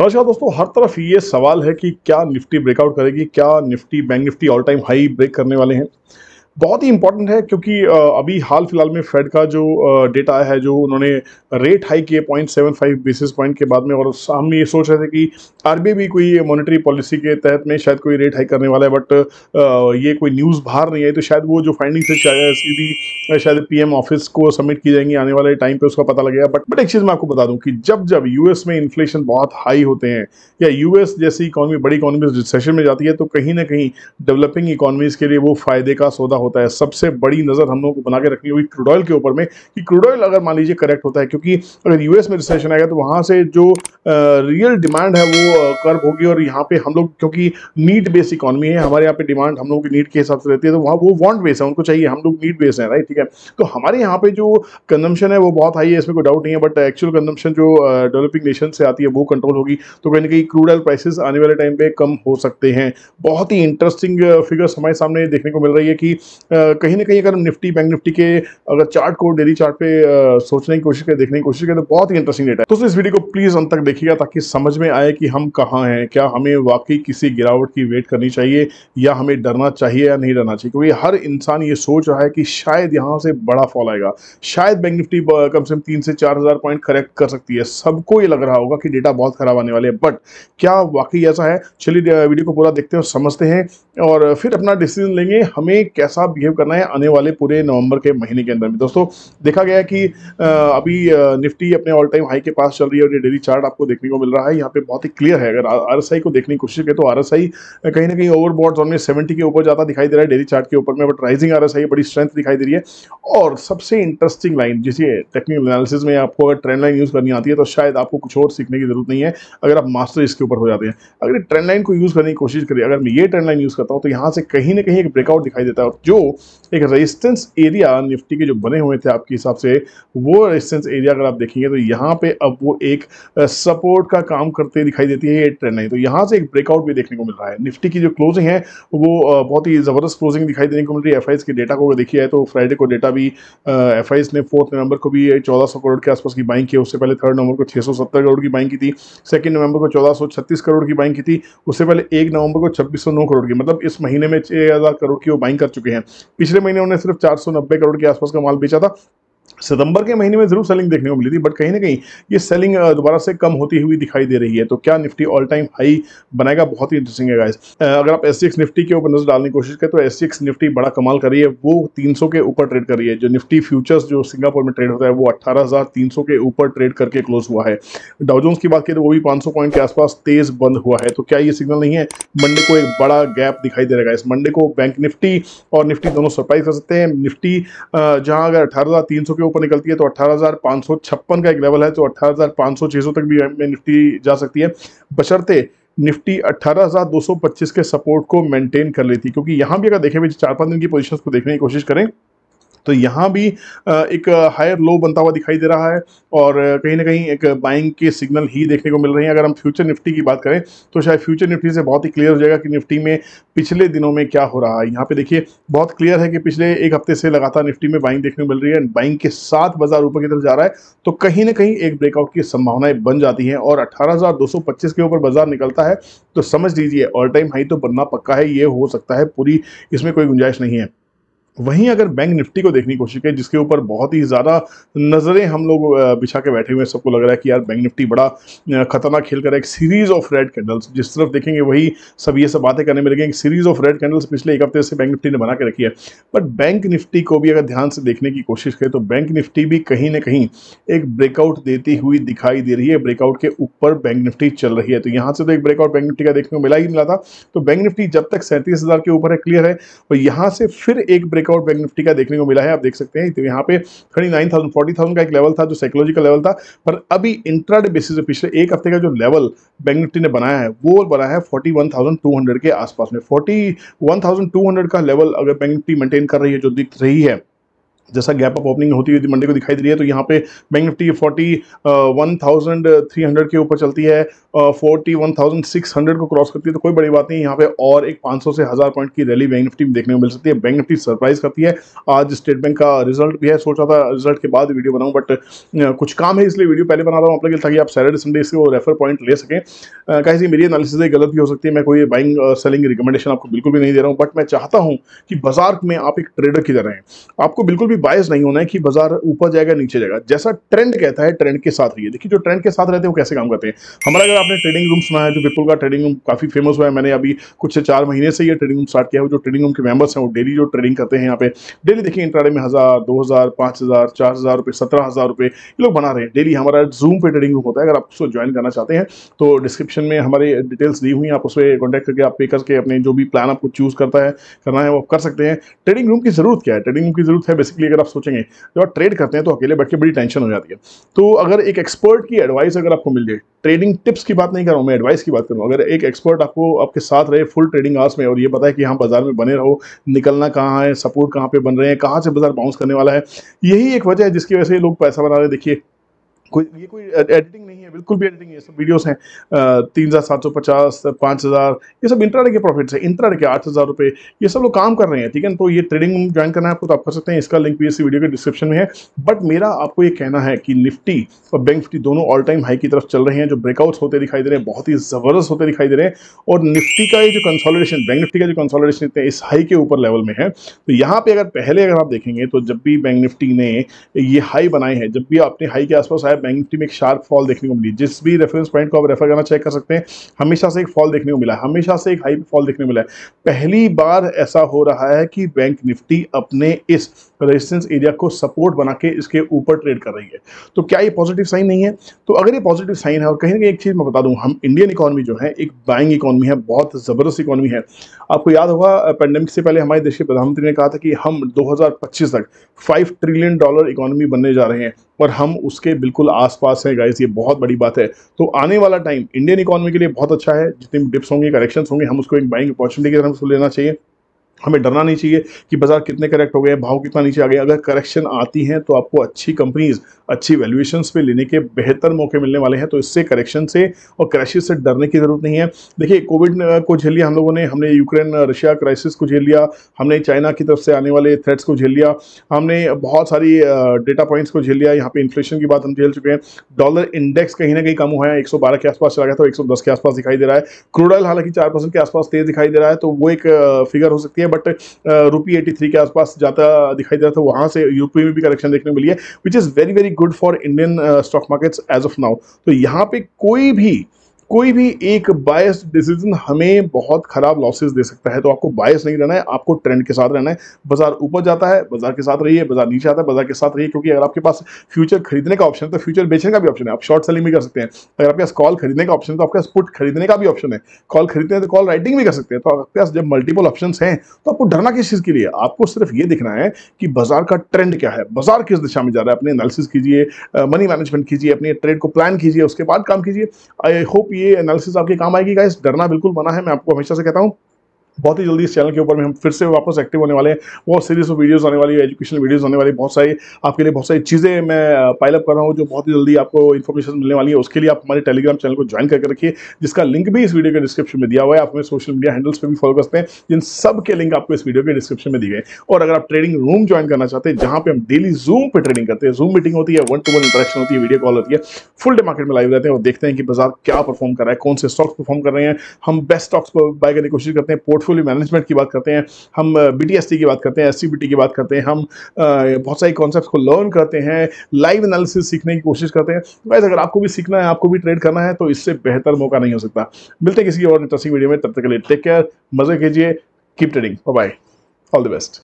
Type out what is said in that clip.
नमस्कार दोस्तों हर तरफ ये सवाल है कि क्या निफ्टी ब्रेकआउट करेगी क्या Nifty Bank Nifty all time high break करने वाले हैं बहुत ही इंपॉर्टेंट है क्योंकि अभी हाल फिलहाल में फेड का जो डेटा है जो उन्होंने रेट हाई किए point seven five basis point के बाद में और हम ये सोच रहे थे कि आरबीआई भी कोई मॉनेटरी पॉलिसी के तहत में शायद कोई रेट हाई करने वाला है बट ये कोई न्यूज़ बाहर नहीं आई तो शायद वो जो फाइंडिंग से सीधी शायद पी ऑफिस को सबमिट की जाएंगी आने वाले टाइम पर उसका पता लगेगा बट बट एक चीज़ मैं आपको बता दूँ कि जब जब यू में इन्फ्लेशन बहुत हाई होते हैं या यू जैसी इकोनॉमी बड़ी इकोनॉमीज रिसेशन में जाती है तो कहीं ना कहीं डेवलपिंग इकोनॉमीज़ के लिए वो फायदे का सौदा होता है सबसे बड़ी नज़र हम लोगों को बना के रखनी होगी क्रूड ऑयल के ऊपर में कि क्रूड ऑयल अगर मान लीजिए करेक्ट होता है क्योंकि अगर यूएस में रिसेशन आएगा तो वहाँ से जो रियल डिमांड है वो कर्व होगी और यहाँ पे हम लोग क्योंकि नीट बेस्ड इकॉनमी है हमारे यहाँ पे डिमांड हम लोगों की नीट के हिसाब से रहती है तो वहाँ वो वॉन्ट बेस है उनको चाहिए हम लोग नीट बेस है राइट ठीक है तो हमारे यहाँ पे जो कंजम्पशन है वो बहुत हाई है इसमें कोई डाउट नहीं है बट एक्चुअल कंजम्पशन जो डेवलपिंग नेशन से आती है वो कंट्रोल होगी तो कहीं ना कहीं क्रूड ऑयल प्राइसेस आने वाले टाइम पे कम हो सकते हैं बहुत ही इंटरेस्टिंग फिगर्स हमारे सामने देखने को मिल रही है कि कहीं ना कहीं अगर हम निफ्टी बैंक निफ्टी के अगर चार्ट को डेली चार्ट पे सोचने की कोशिश करें देखने की कोशिश करें तो बहुत ही इंटरेस्टिंग डेटा है दोस्तों इस वीडियो को प्लीज़ अंत तक देखिएगा ताकि समझ में आए कि हम कहाँ हैं क्या हमें वाकई किसी गिरावट की वेट करनी चाहिए या हमें डरना चाहिए या नहीं डरना चाहिए क्योंकि हर इंसान ये सोच रहा है कि शायद यहाँ से बड़ा फॉल आएगा शायद बैंक निफ्टी कम से कम तीन से चार हज़ार पॉइंट करेक्ट कर सकती है सबको ये लग रहा होगा कि डेटा बहुत खराब आने वाले हैं बट क्या वाकई ऐसा है चलिए वीडियो को पूरा देखते हैं और समझते हैं और फिर अपना डिसीजन लेंगे हमें कैसा कैसा बिहेव करना है आने वाले पूरे नवंबर के महीने के अंदर में दोस्तों देखा गया कि अभी निफ्टी अपने ऑल टाइम हाई के पास चल रही है और ये डेली चार्ट आपको देखने को मिल रहा है यहाँ पे बहुत ही क्लियर है अगर आर को देखने की कोशिश करें तो आर कहीं ना कहीं ओवर बॉड जोन में सेवेंटी के ऊपर ज़्यादा दिखाई दे रहा है डेली चार्ट के ऊपर में बट राइजिंग आर बड़ी स्ट्रेंथ दिखाई दे रही है और सबसे इंटरेस्टिंग लाइन जिसे टेक्निकल एनालिसिस में आपको अगर ट्रेंड लाइन यूज़ करनी आती है तो शायद आपको कुछ और सीखने की जरूरत नहीं है अगर आप मास्टर इसके ऊपर हो जाते हैं अगर ट्रेंड लाइन को यूज़ करने की कोशिश करें अगर मैं ये ट्रेंड लाइन यूज़ करता हूँ तो यहाँ से कहीं ना कहीं एक ब्रेकआउट दिखाई देता है और जो एक रेजिस्टेंस एरिया निफ्टी के जो बने हुए थे आपके हिसाब से वो रेजिस्टेंस एरिया अगर आप देखेंगे तो यहाँ पे अब वो एक सपोर्ट का काम करते दिखाई देती है ये ट्रेंड नहीं तो यहाँ से एक ब्रेकआउट भी देखने को मिल रहा है निफ्टी की जो क्लोजिंग है वो बहुत ही ज़बरदस्त क्लोजिंग दिखाई देने को मिल रही है एफ के डेटा को अगर देखी है तो फ्राइडे को डेटा भी एफ ने फोर्थ नवंबर को भी चौदह करोड़ के आसपास की बाइंग की उससे पहले थर्ड नवंबर को छः करोड़ की बाइंग की थी सेकेंड नवंबर को चौदह करोड़ की बाइंग की थी उससे पहले एक नवंबर को छब्बीस करोड़ की मतलब इस महीने में छः करोड़ की वो बाइंग कर चुके हैं हैं पिछले महीने उन्होंने सिर्फ चार करोड़ के आसपास का माल बेचा था सितंबर के महीने में जरूर सेलिंग देखने को मिली थी बट कहीं ना कहीं ये सेलिंग दोबारा से कम होती हुई दिखाई दे रही है तो क्या निफ्टी ऑल टाइम हाई बनाएगा बहुत ही इंटरेस्टिंग है गाइस अगर आप एस निफ्टी के ऊपर नजर डालने की कोशिश करें तो एस निफ्टी बड़ा कमाल कर रही है वो 300 के ऊपर ट्रेड कर रही है जो निफ्टी फ्यूचर्स जो सिंगापुर में ट्रेड होता है वो अट्ठारह के ऊपर ट्रेड करके क्लोज हुआ है डाउजोन्स की बात करें तो वो भी 500 पॉइंट के आसपास तेज बंद हुआ है तो क्या ये सिग्नल नहीं है मंडे को एक बड़ा गैप दिखाई दे रहा है इस मंडे को बैंक निफ्टी और निफ्टी दोनों सरप्राइज कर सकते हैं निफ्टी जहाँ अगर अठारह के ऊपर निकलती है तो अट्ठारह का एक लेवल है तो अट्ठारह तक भी में निफ्टी जा सकती है बशर्ते निफ्टी 18,225 के सपोर्ट को मेंटेन कर लेती क्योंकि यहाँ भी अगर देखें चार पाँच दिन की पोजीशंस को देखने की कोशिश करें तो यहाँ भी एक हायर लो बनता हुआ दिखाई दे रहा है और कहीं ना कहीं एक बाइंग के सिग्नल ही देखने को मिल रहे हैं अगर हम फ्यूचर निफ्टी की बात करें तो शायद फ्यूचर निफ्टी से बहुत ही क्लियर हो जाएगा कि निफ्टी में पिछले दिनों में क्या हो रहा है यहाँ पे देखिए बहुत क्लियर है कि पिछले एक हफ्ते से लगातार निफ्टी में बाइंग देखने को मिल रही है बाइंग के साथ बाजार ऊपर की तरफ जा रहा है तो कहीं ना कहीं एक ब्रेकआउट की संभावनाएं बन जाती हैं और 18,225 के ऊपर बाजार निकलता है तो समझ लीजिए ऑल टाइम हाई तो बनना पक्का है ये हो सकता है पूरी इसमें कोई गुंजाइश नहीं है वहीं अगर बैंक निफ्टी को देखने की कोशिश करें जिसके ऊपर बहुत ही ज़्यादा नज़रें हम लोग बिछा के बैठे हुए हैं सबको लग रहा है कि यार बैंक निफ्टी बड़ा खतरनाक खेल कर एक सीरीज़ ऑफ रेड कैंडल्स जिस तरफ देखेंगे वही सब ये सब बातें करने में लगेंगे सीरीज़ ऑफ रेड कैंडल्स पिछले एक हफ्ते से बैंक निफ्टी ने बना के रखी है बट बैंक निफ्टी को भी अगर ध्यान से देखने की कोशिश करें तो बैंक निफ्टी भी कहीं ना कहीं एक ब्रेकआउट देती हुई दिखाई दे रही है ब्रेकआउट के ऊपर बैंक निफ्टी चल रही है तो यहाँ से तो एक ब्रेकआउट बैंक निफ्टी का देखने को मिला ही मिला था तो बैंक निफ्टी जब तक सैंतीस के ऊपर है क्लियर है और यहाँ से फिर एक ब्रेक ब्रेकआउट बैंक निफ्टी का देखने को मिला है आप देख सकते हैं तो यहाँ पे thirty nine thousand forty thousand का एक लेवल था जो साइकोलॉजिकल लेवल था पर अभी इंट्राडे बेसिस पिछले एक हफ्ते का जो लेवल बैंक निफ्टी ने बनाया है वो बना है forty one thousand two hundred के आसपास में forty one thousand two hundred का लेवल अगर बैंक निफ्टी मेंटेन कर रही है जो दिख रही है जैसा गैप अप ओपनिंग होती हुई मंडे को दिखाई दे रही है तो यहाँ पे bank Nifty forty one thousand three hundred के ऊपर चलती है forty one thousand six hundred को क्रॉस करती है तो कोई बड़ी बात नहीं यहाँ पे और एक पाँच सौ से हज़ार पॉइंट की रैली बैंक निफ्टी में देखने को मिल सकती है बैंक निफ्टी सरप्राइज करती है आज स्टेट बैंक का रिजल्ट भी है सोचा था रिजल्ट के बाद वीडियो बनाऊँ बट कुछ काम है इसलिए वीडियो पहले बना रहा हूँ लोग ताकि आप सैटरडे संडे से वो रेफर पॉइंट ले सकें कहीं uh, मेरी एनालिसिस गलत भी हो सकती है मैं कोई बाइंग सेलिंग रिकमेंडेशन आपको बिल्कुल भी नहीं दे रहा हूँ बट मैं चाहता हूँ कि बाजार में आप एक ट्रेडर की तरह हैं आपको बिल्कुल भी कोई बायस नहीं होना है कि बाजार ऊपर जाएगा नीचे जाएगा जैसा ट्रेंड कहता है ट्रेंड के साथ रहिए देखिए जो ट्रेंड के साथ रहते हैं वो कैसे काम करते हैं हमारा अगर आपने ट्रेडिंग रूम सुना है जो विपुल का ट्रेडिंग रूम काफी फेमस हुआ है मैंने अभी कुछ से चार महीने से ये ट्रेडिंग रूम स्टार्ट किया है जो ट्रेडिंग रूम के मेंबर्स हैं वो डेली जो ट्रेडिंग करते हैं यहाँ पे डेली देखिए इंटरडे में हज़ार दो हज़ार पाँच हज़ार चार हज़ार रुपये ये लोग बना रहे हैं डेली हमारा जूम पे ट्रेडिंग रूम होता है अगर आप उसको ज्वाइन करना चाहते हैं तो डिस्क्रिप्शन में हमारी डिटेल्स दी हुई आप उस पर कॉन्टैक्ट करके आप पे करके अपने जो भी प्लान आपको चूज़ करता है करना है वो कर सकते हैं ट्रेडिंग रूम की जरूरत क्या है ट्रेडिंग रूम की जरूरत है बेसिकली की अगर आप सोचेंगे जब आप ट्रेड करते हैं तो अकेले बैठ के बड़ी टेंशन हो जाती है तो अगर एक एक्सपर्ट की एडवाइस अगर आपको मिल जाए ट्रेडिंग टिप्स की बात नहीं कर रहा हूँ मैं एडवाइस की बात कर रहा हूँ अगर एक एक्सपर्ट आपको आपके साथ रहे फुल ट्रेडिंग आवर्स में और ये पता है कि हाँ बाजार में बने रहो निकलना कहाँ है सपोर्ट कहाँ पे बन रहे हैं कहाँ से बाजार बाउंस करने वाला है यही एक वजह है जिसकी वजह से लोग पैसा बना रहे देखिए कोई ये कोई एडिटिंग नहीं है बिल्कुल भी एडिटिंग नहीं है सब वीडियोस हैं तीन हज़ार सात सौ पचास पाँच हज़ार ये सब इंट्राडे के प्रॉफिट्स हैं इंट्राडे के आठ हज़ार रुपये ये सब लोग काम कर रहे हैं ठीक है तो ये ट्रेडिंग ज्वाइन करना है आपको तो आप कर सकते हैं इसका लिंक भी इसी वीडियो के डिस्क्रिप्शन में है बट मेरा आपको ये कहना है कि निफ्टी और बैंक निफ्टी दोनों ऑल टाइम हाई की तरफ चल रहे हैं जो ब्रेकआउट्स होते दिखाई दे रहे हैं बहुत ही ज़बरदस्त होते दिखाई दे रहे हैं और निफ्टी का ये जो कंसॉलिडेशन बैंक निफ्टी का जो है इस हाई के ऊपर लेवल में है तो यहाँ पर अगर पहले अगर आप देखेंगे तो जब भी बैंक निफ्टी ने ये हाई बनाए हैं जब भी आपने हाई के आसपास आए बैंक निफ्टी में एक शार्प फॉल देखने को मिली जिस भी रेफरेंस पॉइंट को आप रेफर करना चेक कर सकते हैं हमेशा से एक फॉल देखने को मिला है हमेशा से एक हाई फॉल देखने को मिला है पहली बार ऐसा हो रहा है कि बैंक निफ्टी अपने इस रेजिस्टेंस एरिया को सपोर्ट बना के इसके ऊपर ट्रेड कर रही है तो क्या ये पॉजिटिव साइन नहीं है तो अगर ये पॉजिटिव साइन है और कहीं ना कहीं एक चीज़ मैं बता दूं हम इंडियन इकोनॉमी जो है एक बाइंग इकोनॉमी है बहुत ज़बरदस्त इकोनॉमी है आपको याद होगा पैंडेमिक से पहले हमारे देश के प्रधानमंत्री ने कहा था कि हम 2025 तक 5 ट्रिलियन डॉलर इकोनॉमी बनने जा रहे हैं पर हम उसके बिल्कुल आसपास हैं गाइज ये बहुत बड़ी बात है तो आने वाला टाइम इंडियन इकोनॉमी के लिए बहुत अच्छा है जितने भी डिप्स होंगे करेक्शंस होंगे हम उसको एक बाइंग अपॉर्चुनिटी के तरफ लेना चाहिए हमें डरना नहीं चाहिए कि बाजार कितने करेक्ट हो गए भाव कितना नीचे आ गया अगर करेक्शन आती हैं तो आपको अच्छी कंपनीज अच्छी वैल्यूएशन पे लेने के बेहतर मौके मिलने वाले हैं तो इससे करेक्शन से और क्रैशिस से डरने की जरूरत नहीं है देखिए कोविड को झेल लिया हम लोगों ने हमने यूक्रेन रशिया क्राइसिस को झेल लिया हमने चाइना की तरफ से आने वाले थ्रेट्स को झेल लिया हमने बहुत सारी डेटा पॉइंट्स को झेल लिया यहाँ पे इन्फ्लेशन की बात हम झेल चुके हैं डॉलर इंडेक्स कहीं ना कहीं कम हुआ है एक के आसपास चला गया था एक के आसपास दिखाई दे रहा है क्रूड ऑयल हालांकि चार परसेंट के आसपास तेज दिखाई दे रहा है तो वो एक फिगर हो सकती है हैं बट रुपी एटी थ्री के आसपास जाता दिखाई दे रहा था वहाँ से यूपी में भी करेक्शन देखने को मिली है which is very very good for Indian stock markets as of now तो यहाँ पे कोई भी कोई भी एक बायस डिसीजन हमें बहुत ख़राब लॉसेस दे सकता है तो आपको बायस नहीं रहना है आपको ट्रेंड के साथ रहना है बाजार ऊपर जाता है बाजार के साथ रहिए बाजार नीचे आता है बाजार के साथ रहिए क्योंकि अगर आपके पास फ्यूचर खरीदने का ऑप्शन है तो फ्यूचर बेचने का भी ऑप्शन है आप शॉर्ट सेलिंग भी कर सकते हैं अगर आपके पास कॉल खरीदने का ऑप्शन है तो आपके पास पुट खरीदने का भी ऑप्शन है कॉल खरीदते हैं तो कॉल राइटिंग भी कर सकते हैं तो आपके पास जब मल्टीपल ऑप्शन हैं तो आपको डरना किस चीज़ के लिए आपको सिर्फ ये दिखना है कि बाजार का ट्रेंड क्या है बाजार किस दिशा में जा रहा है अपने एनालिसिस कीजिए मनी मैनेजमेंट कीजिए अपने ट्रेड को प्लान कीजिए उसके बाद काम कीजिए आई होप ये एनालिसिस आपके काम आएगी गाइस डरना बिल्कुल बना है मैं आपको हमेशा से कहता हूँ बहुत ही जल्दी इस चैनल के ऊपर में हम फिर से वापस एक्टिव होने वाले हैं बहुत सीरीज ऑफ वीडियोस आने वाली है एजुकेशन वीडियोस आने वाली बहुत सारी आपके लिए बहुत सारी चीज़ें मैं पाइलअप कर रहा हूँ जो बहुत ही जल्दी आपको इन्फॉर्मेशन मिलने वाली है उसके लिए आप हमारे टेलीग्राम चैनल को ज्वाइन करके रखिए जिसका लिंक भी इस वीडियो के डिस्क्रिप्शन में दिया हुआ है आप हमें सोशल मीडिया हैंडल्स पर भी फॉलो करते हैं जिन सब के लिंक आपको इस वीडियो के डिस्क्रिप्शन में दिए गए और अगर आप ट्रेडिंग रूम ज्वाइन करना चाहते हैं जहाँ पर हम डेली जूम पर ट्रेडिंग करते हैं जूम मीटिंग होती है वन टू वन इंटरेक्शन होती है वीडियो कॉल होती है फुल डे मार्केट में लाइव रहते हैं और देखते हैं कि बाजार क्या परफॉर्म कर रहा है कौन से स्टॉक्स परफॉर्म कर रहे हैं हम बेस्ट स्टॉक्स को बाय करने की कोशिश करते हैं पोर्ट पोर्टफोलियो मैनेजमेंट की बात करते हैं हम बी की बात करते हैं एस की बात करते हैं हम बहुत सारे कॉन्सेप्ट को लर्न करते हैं लाइव एनालिसिस सीखने की कोशिश करते हैं वैसे अगर आपको भी सीखना है आपको भी ट्रेड करना है तो इससे बेहतर मौका नहीं हो सकता मिलते किसी और इंटरेस्टिंग वीडियो में तब तक के लिए टेक केयर मजे कीजिए keep trading bye all the best